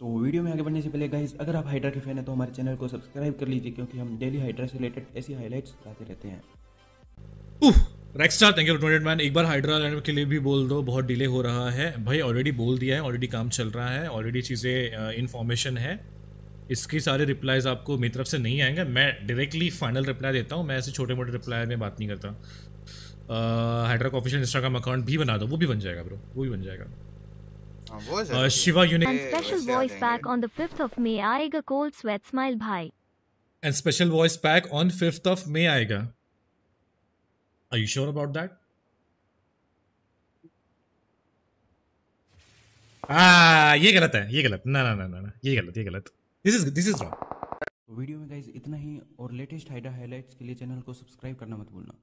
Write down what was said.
तो वीडियो में आगे बढ़ने से पहले गाइज अगर आप हाइड्रा के फैन है तो हमारे चैनल को सब्सक्राइब कर लीजिए क्योंकि हम डेली हाइड्रा से रिलेटेड ऐसी हाईलाइट्स लाते रहते हैं थैंक यू मैन एक बार हाइड्रा लैंड के लिए भी बोल दो बहुत डिले हो रहा है भाई ऑलरेडी बोल दिया है ऑलरेडी काम चल रहा है ऑलरेडी चीज़ें इन्फॉर्मेशन है इसकी सारे रिप्लाईज आपको मेरी तरफ से नहीं आएंगे मैं डायरेक्टली फाइनल रिप्लाई देता हूँ मैं ऐसे छोटे मोटे रिप्लाई में बात नहीं करता हाइड्रा का ऑफिशियल इंस्टाग्राम अकाउंट भी बना दो वो भी बन जाएगा ब्रो वो भी बन जाएगा Shiva unique and special voice pack on the off आएगा कोल्ड स्वेट स्माइल भाई and special voice pack on off आएगा are you sure about that आ ये गलत है ये गलत ना ना ना ना ये गलत ये गलत this is this is wrong video में इतना ही और लेटेस्ट हाइडा हाईलाइट्स के लिए चैनल को सब्सक्राइब करना मत भूलना